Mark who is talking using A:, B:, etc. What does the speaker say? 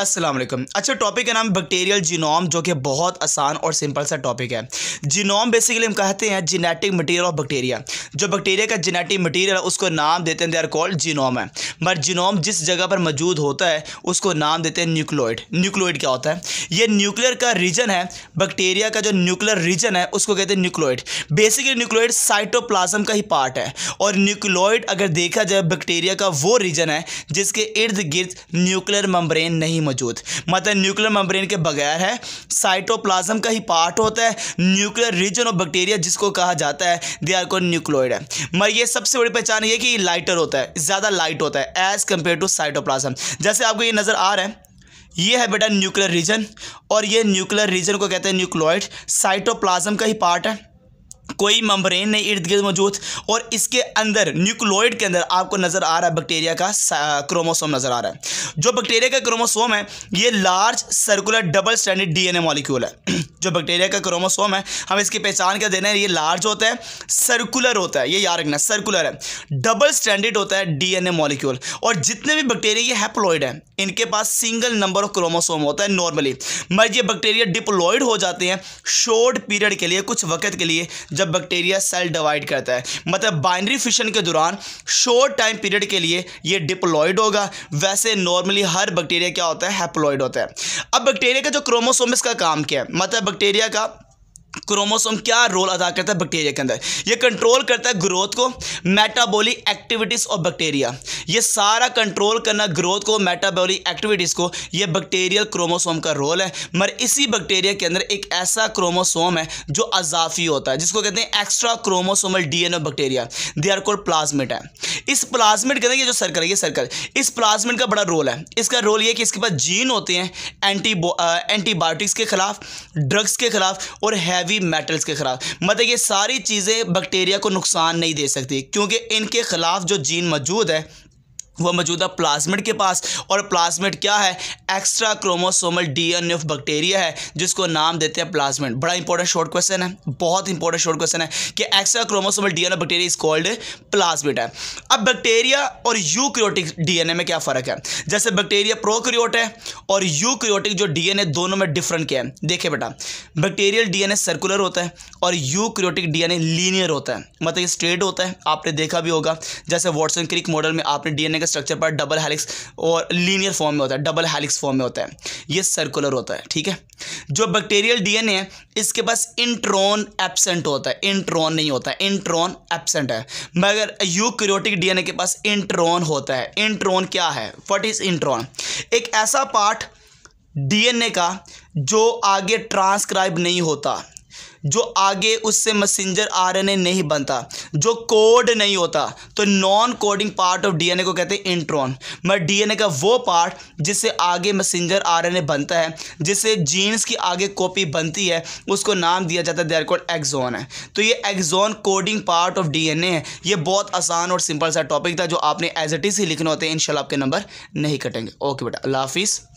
A: अस्सलाम वालेकुम अच्छा टॉपिक का नाम बैक्टीरियल जीनोम जो कि बहुत आसान और सिंपल सा टॉपिक है जीनोम बेसिकली हम कहते हैं जेनेटिक मटेरियल ऑफ बैक्टीरिया जो बैक्टीरिया का जेनेटिक मटेरियल है उसको नाम देते हैं दे आर कॉल्ड जीनोम है बट जीनोम जिस जगह पर मौजूद होता है उसको नाम देते हैं न्यूक्लोइड न्यूक्लोइड क्या होता है ये न्यूक्लियर का रीजन है बैक्टीरिया का जो न्यूक्लियर रीजन है उसको कहते हैं न्यूक्लोइड बेसिकली न्यूक्लोइड साइटोप्लाजम का ही पार्ट है और न्यूक्लोइड अगर देखा जाए बैक्टीरिया का वो रीजन है जिसके इर्द गिर्द न्यूक्लियर मम्ब्रेन नहीं मौजूद मतलब न्यूक्लियर मेम्ब्रेन के बगैर है साइटोप्लाज्म का ही पार्ट होता है न्यूक्लियर रीजन ऑफ बैक्टीरिया जिसको कहा जाता है दे आर को न्यूक्लोइड है मगर ये सबसे बड़ी पहचान ये कि लाइटर होता है ज़्यादा लाइट होता है एज़ कम्पेयर टू साइटोप्लाज्म जैसे आपको ये नज़र आ रहा है ये है बेटा न्यूक्लियर रीजन और ये न्यूक्लियर रीजन को कहते हैं न्यूक्लोइड साइटोप्लाज्म का ही पार्ट है कोई मम्बरेन नहीं इर्द गिर्द मौजूद और इसके अंदर न्यूक्लोइड के अंदर आपको नज़र आ रहा है बैक्टीरिया का क्रोमोसोम नज़र आ रहा है जो बैक्टीरिया का क्रोमोसोम है ये large circular double standard DNA molecule है जो बैक्टीरिया का क्रोमोसोम है हम इसकी पहचान क्या देना है ये लार्ज होता है सर्कुलर होता है ये याद रखना सर्कुलर है डबल स्टैंडर्ड होता है डी एन और जितने भी बैक्टीरिया ये हैप्लोइड हैं इनके पास सिंगल नंबर ऑफ क्रोमोसोम होता है नॉर्मली मगर ये बैक्टीरिया डिप्लॉयड हो जाते हैं शॉर्ट पीरियड के लिए कुछ वक्त के लिए जब बैक्टीरिया सेल डिवाइड करता है मतलब बाइनरी फिशन के दौरान शॉर्ट टाइम पीरियड के लिए ये डिप्लॉयड होगा वैसे नॉर्मली हर बैक्टीरिया क्या होता है हैप्लॉयड होता है अब बैक्टीरिया का जो क्रोमोसोम का काम क्या है मतलब बैक्टीरिया का क्रोमोसोम क्या रोल अदा करता है बैक्टीरिया के अंदर ये कंट्रोल करता है ग्रोथ को मेटाबॉलिक एक्टिविटीज़ ऑफ बैक्टीरिया ये सारा कंट्रोल करना ग्रोथ को मेटाबॉलिक एक्टिविटीज़ को ये बैक्टीरियल क्रोमोसोम का रोल है मगर इसी बैक्टीरिया के अंदर एक ऐसा क्रोमोसोम है जो अजाफी होता है जिसको कहते हैं extra chromosomal DNA bacteria they are called plasmid है इस प्लाज्मिट के अंदर ये जो सर्कल है ये सर्कल इस प्लाज्मिट का बड़ा रोल है इसका रोल ये कि इसके पास जीन होते हैं एंटी एंटीबायोटिक्स के खिलाफ ड्रग्स के खिलाफ और हैवी मेटल्स के ख़िलाफ़ मतलब ये सारी चीज़ें बैक्टीरिया को नुकसान नहीं दे सकती क्योंकि इनके ख़िलाफ़ जो जीन मौजूद है वह मौजूदा प्लाजमेट के पास और प्लाजमेट क्या है extra chromosomal DNA of bacteria है जिसको नाम देते हैं प्लाजमेट बड़ा इंपॉर्टेंट शॉर्ट क्वेश्चन है बहुत इंपॉर्टेंट शॉर्ट क्वेश्चन है कि extra chromosomal DNA bacteria is called plasmid है अब बैक्टीरिया और यूक्रियोटिक डीएनए में क्या फ़र्क है जैसे बैक्टीरिया प्रोक्रियोट है और यूक्रियोटिक जो डीएनए दोनों में डिफरेंट क्या है देखिए बेटा बैक्टीरियल डीएनए सर्कुलर होता है और यूक्रियोटिक डीएनए लीनियर होता है मतलब ये स्ट्रेट होता है आपने देखा भी होगा जैसे वॉटसन क्रिक मॉडल में आपने डीएनए का स्ट्रक्चर पर डबल हेलिक्स और लीनियर फॉर्म में होता है डबल हेलिक्स फॉर्म में होता है ये सर्कुलर होता है ठीक है जो बैक्टीरियल डीएनए है इसके पास इंट्रॉन एबसेंट होता है इंट्रॉन नहीं होता है इंट्रॉन एबसेंट है मगर यूक्रियोटिक डीएनए के पास इंट्रॉन होता है इंट्रॉन क्या है वट इज इंट्रॉन एक ऐसा पार्ट डीएनए का जो आगे ट्रांसक्राइब नहीं होता जो आगे उससे मैसेंजर आरएनए नहीं बनता जो कोड नहीं होता तो non coding part of DNA को कहते हैं इंट्रॉन मैं डीएनए का वो पार्ट जिससे आगे मैसेंजर आरएनए बनता है जिससे जीन्स की आगे कॉपी बनती है उसको नाम दिया जाता है देयर कोड एक्जोन है तो ये exon coding part of a है ये बहुत आसान और सिंपल सा टॉपिक था जो आपने एज इट इज ही लिखना होते हैं इन आपके नंबर नहीं कटेंगे ओके बेटा अल्लाह हाफिज़